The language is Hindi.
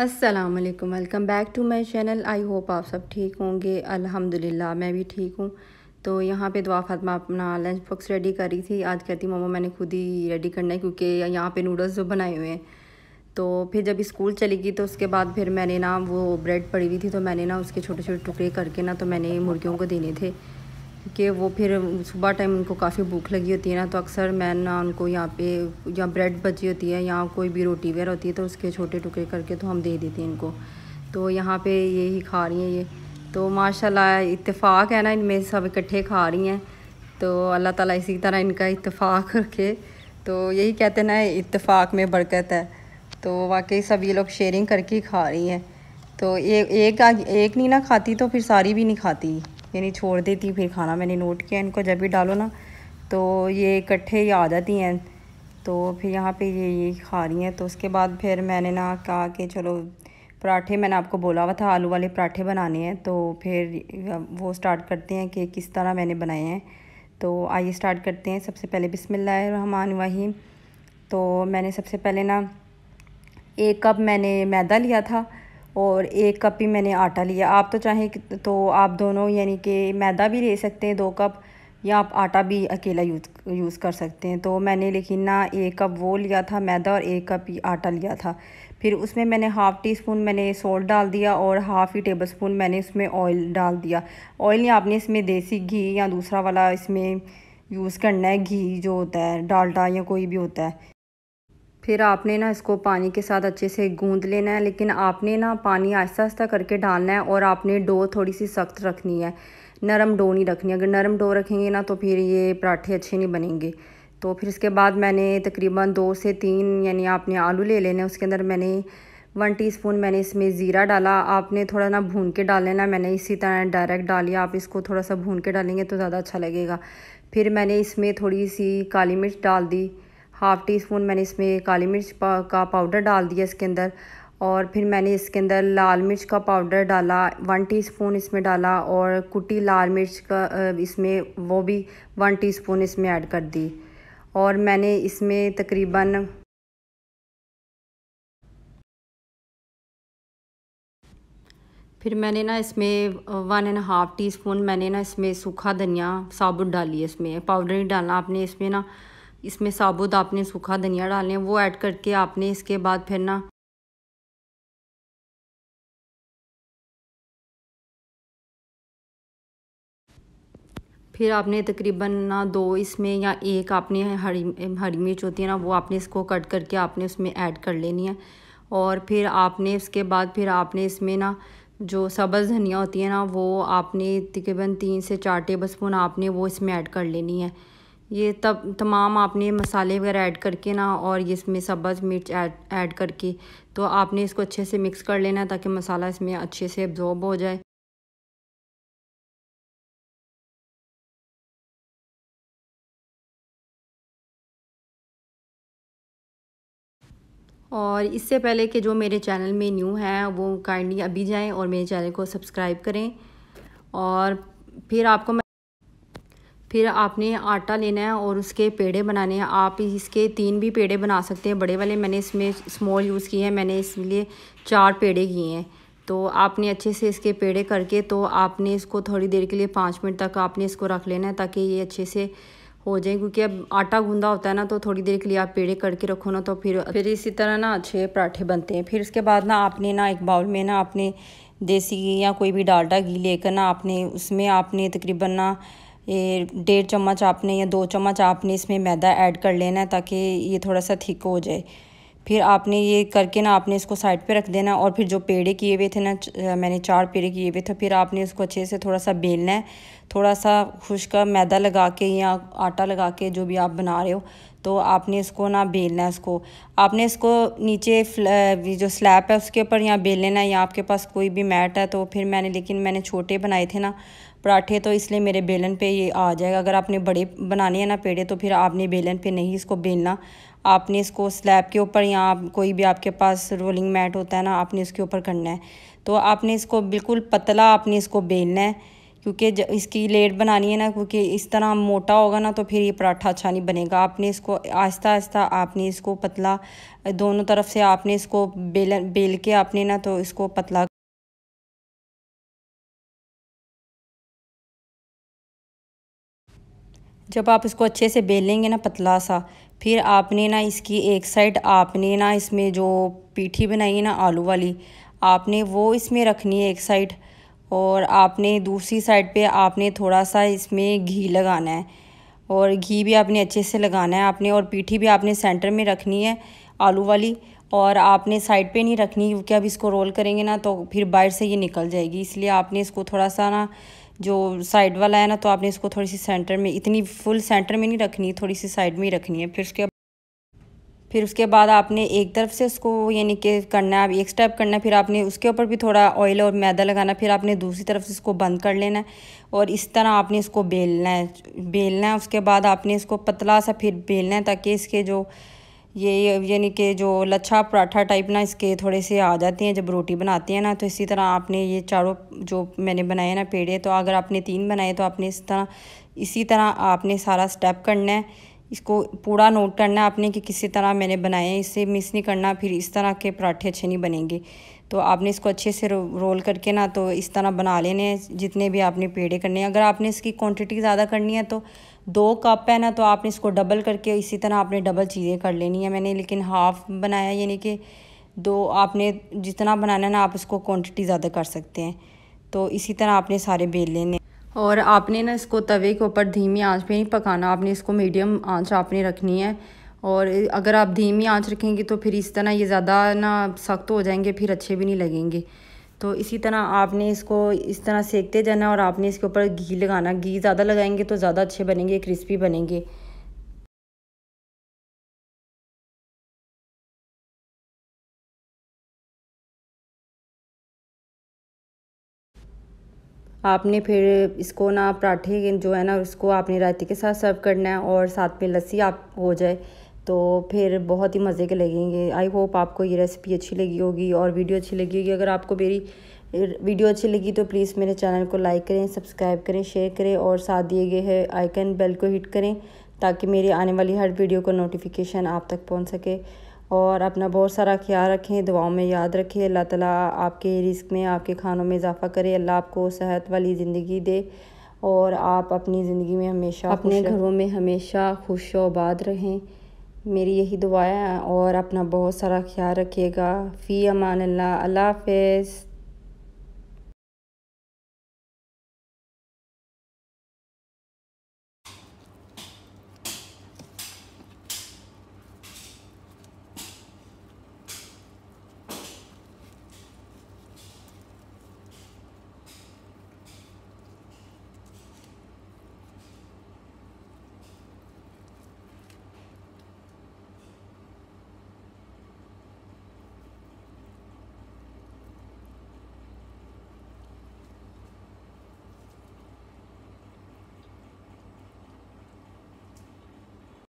अस्सलाम वालेकुम welcome back to my channel I hope आप सब ठीक होंगे अल्हम्दुलिल्लाह मैं भी ठीक हूँ तो यहाँ पे दुआ फातमा अपना लंच बॉक्स रेडी कर रही थी आज कहती मोमो मैंने खुद ही रेडी करना है क्योंकि यहाँ पे नूडल्स जो बनाए हुए हैं तो फिर जब स्कूल चली गई तो उसके बाद फिर मैंने ना वो ब्रेड पड़ी हुई थी तो मैंने ना उसके छोटे छोटे टुकड़े करके ना तो मैंने मुर्गियों को देने थे कि वो फिर सुबह टाइम उनको काफ़ी भूख लगी होती है ना तो अक्सर मैं ना उनको यहाँ पे या ब्रेड बची होती है या कोई भी रोटी वगैरह होती है तो उसके छोटे टुकड़े करके तो हम दे देते हैं इनको तो यहाँ पे ये ही खा रही हैं ये तो माशाल्लाह इत्तेफाक है ना इनमें सब इकट्ठे खा रही हैं तो अल्लाह ताला इसी तरह इनका इतफाक़ रखे तो यही कहते हैं ना इतफाक़ में बरकत है तो वाकई सब ये लोग शेयरिंग करके ही खा रही हैं तो ए, एक एक नहीं ना खाती तो फिर सारी भी नहीं खाती यानी छोड़ देती फिर खाना मैंने नोट किया इनको जब भी डालो ना तो ये इकट्ठे ही आ जाती हैं तो फिर यहाँ पे ये ये खा रही हैं तो उसके बाद फिर मैंने ना कहा कि चलो पराठे मैंने आपको बोला हुआ था आलू वाले पराठे बनाने हैं तो फिर वो स्टार्ट करते हैं कि किस तरह मैंने बनाए हैं तो आइए स्टार्ट करते हैं सबसे पहले वही तो मैंने सबसे पहले ना एक कप मैंने मैदा लिया था और एक कप ही मैंने आटा लिया आप तो चाहें तो आप दोनों यानी कि मैदा भी ले सकते हैं दो कप या आप आटा भी अकेला यूज़ यूज़ कर सकते हैं तो मैंने लेकिन ना एक कप वो लिया था मैदा और एक कप आटा लिया था फिर उसमें मैंने हाफ़ टी स्पून मैंने सोल्ट डाल दिया और हाफ़ ही टेबल स्पून मैंने उसमें ऑयल डाल दिया ऑयल या आपने इसमें देसी घी या दूसरा वाला इसमें यूज़ करना है घी जो होता है डालडा या कोई भी होता है फिर आपने ना इसको पानी के साथ अच्छे से गूंद लेना है लेकिन आपने ना पानी आहिस्ता आहिस्ता करके डालना है और आपने डो थोड़ी सी सख्त रखनी है नरम डो नहीं रखनी अगर नरम डो रखेंगे ना तो फिर ये पराठे अच्छे नहीं बनेंगे तो फिर इसके बाद मैंने तकरीबन दो से तीन यानी आपने आलू ले लेने उसके अंदर मैंने वन टीस्पून मैंने इसमें ज़ीरा डाला आपने थोड़ा ना भून के डाल लेना मैंने इसी तरह डायरेक्ट डालिया आप इसको थोड़ा सा भून के डालेंगे तो ज़्यादा अच्छा लगेगा फिर मैंने इसमें थोड़ी सी काली मिर्च डाल दी हाफ़ टी स्पून मैंने इसमें काली मिर्च का पाउडर डाल दिया इसके अंदर और फिर मैंने इसके अंदर लाल मिर्च का पाउडर डाला वन टीस्पून इसमें डाला और कुटी लाल मिर्च का इसमें वो भी वन टीस्पून इसमें ऐड कर दी और मैंने इसमें तकरीबन फिर मैंने ना इसमें one and half teaspoon मैंने ना इसमें सूखा धनिया साबुत डाली है इसमें पाउडर नहीं डालना आपने इसमें ना इसमें साबुत आपने सूखा धनिया डालने वो ऐड करके आपने इसके बाद फिर ना फिर आपने तकरीबन ना दो इसमें या एक आपने हरी हरी मिर्च होती है ना वो आपने इसको कट करके आपने उसमें ऐड कर लेनी है और फिर आपने इसके बाद फिर आपने इसमें ना जो सब्ज़ धनिया होती है ना वो आपने तकरीबन तीन से चार टेबल स्पून आपने वो इसमें ऐड कर लेनी है ये तब तमाम आपने मसाले वगैरह ऐड करके ना और ये इसमें सब्ज़ मिर्च ऐड ऐड करके तो आपने इसको अच्छे से मिक्स कर लेना ताकि मसाला इसमें अच्छे से एब्जॉर्ब हो जाए और इससे पहले कि जो मेरे चैनल में न्यू हैं वो काइंडली अभी जाएं और मेरे चैनल को सब्सक्राइब करें और फिर आपको फिर आपने आटा लेना है और उसके पेड़े बनाने हैं आप इसके तीन भी पेड़े बना सकते हैं बड़े वाले मैंने इसमें स्मॉल यूज़ किए हैं मैंने इसलिए चार पेड़े किए हैं तो आपने अच्छे से इसके पेड़े करके तो आपने इसको थोड़ी देर के लिए पाँच मिनट तक आपने इसको रख लेना है ताकि ये अच्छे से हो जाए क्योंकि अब आटा गूंदा होता है ना तो थोड़ी देर के लिए आप पेड़े करके रखो ना तो फिर फिर इसी तरह ना अच्छे पराठे बनते हैं फिर उसके बाद ना आपने ना एक बाउल में ना आपने देसी घी या कोई भी डालडा घी लेकर ना आपने उसमें आपने तकरीबन ना ये डेढ़ चम्मच आपने या दो चम्मच आपने इसमें मैदा ऐड कर लेना है ताकि ये थोड़ा सा थिक हो जाए फिर आपने ये करके ना आपने इसको साइड पे रख देना और फिर जो पेड़े किए हुए थे ना मैंने चार पेड़े किए हुए थे फिर आपने इसको अच्छे से थोड़ा सा बेलना है थोड़ा सा खुश्क मैदा लगा के या आटा लगा के जो भी आप बना रहे हो तो आपने इसको ना बेलना है इसको आपने इसको नीचे जो स्लैब है उसके ऊपर या बेल लेना है या आपके पास कोई भी मैट है तो फिर मैंने लेकिन मैंने छोटे बनाए थे ना पराठे तो इसलिए मेरे बेलन पे ये आ जाएगा अगर आपने बड़े बनाने हैं ना पेड़े तो फिर आपने बेलन पे नहीं इसको बेलना आपने इसको स्लैब के ऊपर या आप कोई भी आपके पास रोलिंग मैट होता है ना आपने इसके ऊपर करना है तो आपने इसको बिल्कुल पतला आपने इसको बेलना है क्योंकि इसकी लेट बनानी है ना क्योंकि इस तरह मोटा होगा ना तो फिर ये पराठा अच्छा नहीं बनेगा आपने इसको आहिस्ता आहिस्ता आपने इसको पतला दोनों तरफ से आपने इसको बेलन बेल के आपने ना तो इसको पतला जब आप इसको अच्छे से बेलेंगे ना पतला सा फिर आपने ना इसकी एक साइड आपने ना इसमें जो पीठी बनाई है ना आलू वाली आपने वो इसमें रखनी है एक साइड और आपने दूसरी साइड पे आपने थोड़ा सा इसमें घी लगाना है और घी भी आपने अच्छे से लगाना है आपने और पीठी भी आपने सेंटर में रखनी है आलू वाली और आपने साइड पे नहीं रखनी क्योंकि अब इसको रोल करेंगे ना तो फिर बाहर से ये निकल जाएगी इसलिए आपने इसको थोड़ा सा ना जो साइड वाला है ना तो आपने इसको थोड़ी सी सेंटर में इतनी फुल सेंटर में नहीं रखनी थोड़ी सी साइड में ही रखनी है फिर उसके फिर उसके बाद आपने एक तरफ से उसको यानी कि करना है एक स्टेप करना है फिर आपने उसके ऊपर भी थोड़ा ऑयल और मैदा लगाना फिर आपने दूसरी तरफ से इसको बंद कर लेना है और इस तरह आपने इसको बेलना है बेलना है उसके बाद आपने इसको पतला सा फिर बेलना है ताकि इसके जो ये यानी कि जो लच्छा पराठा टाइप ना इसके थोड़े से आ जाते हैं जब रोटी बनाते हैं ना तो इसी तरह आपने ये चारों जो मैंने बनाए ना पेड़े तो अगर आपने तीन बनाए तो आपने इस तरह इसी तरह आपने सारा स्टेप करना है इसको पूरा नोट करना है आपने कि किसी तरह मैंने बनाए इसे मिस नहीं करना फिर इस तरह के पराठे अच्छे नहीं बनेंगे तो आपने इसको अच्छे से रो, रोल करके ना तो इस तरह बना लेने हैं जितने भी आपने पेड़े करने हैं अगर आपने इसकी क्वांटिटी ज़्यादा करनी है तो दो कप है ना तो आपने इसको डबल करके इसी तरह आपने डबल चीज़ें कर लेनी है मैंने लेकिन हाफ़ बनाया यानी कि दो आपने जितना बनाना है ना आप इसको क्वान्टिटी ज़्यादा कर सकते हैं तो इसी तरह आपने सारे बेल लेने और आपने ना इसको तवे के ऊपर धीमी आँच पर नहीं पकाना आपने इसको मीडियम आँच आपने रखनी है और अगर आप धीमी आंच रखेंगे तो फिर इस तरह ये ज़्यादा ना सख्त हो जाएंगे फिर अच्छे भी नहीं लगेंगे तो इसी तरह आपने इसको इस तरह सेकते जाना और आपने इसके ऊपर घी लगाना घी ज़्यादा लगाएंगे तो ज़्यादा अच्छे बनेंगे क्रिस्पी बनेंगे आपने फिर इसको ना पराठे जो है ना उसको आपने रायते के साथ सर्व करना है और साथ में लस्सी आप हो जाए तो फिर बहुत ही मज़े के लगेंगे आई होप आपको ये रेसिपी अच्छी लगी होगी और वीडियो अच्छी लगी होगी अगर आपको मेरी वीडियो अच्छी लगी तो प्लीज़ मेरे चैनल को लाइक करें सब्सक्राइब करें शेयर करें और साथ दिए गए है आइकन बेल को हिट करें ताकि मेरी आने वाली हर वीडियो का नोटिफिकेशन आप तक पहुंच सके और अपना बहुत सारा ख्याल रखें दुआओं में याद रखें अल्लाह ताला आपके रिस्क में आपके खानों में इजाफ़ा करे अल्लाह आपको सेहत वाली ज़िंदगी दे और आप अपनी ज़िंदगी में हमेशा अपने घरों में हमेशा खुश आबाद रहें मेरी यही दुआएं हैं और अपना बहुत सारा ख्याल रखिएगा फ़ी अमान अल्लाह अल्लाह हाफिज़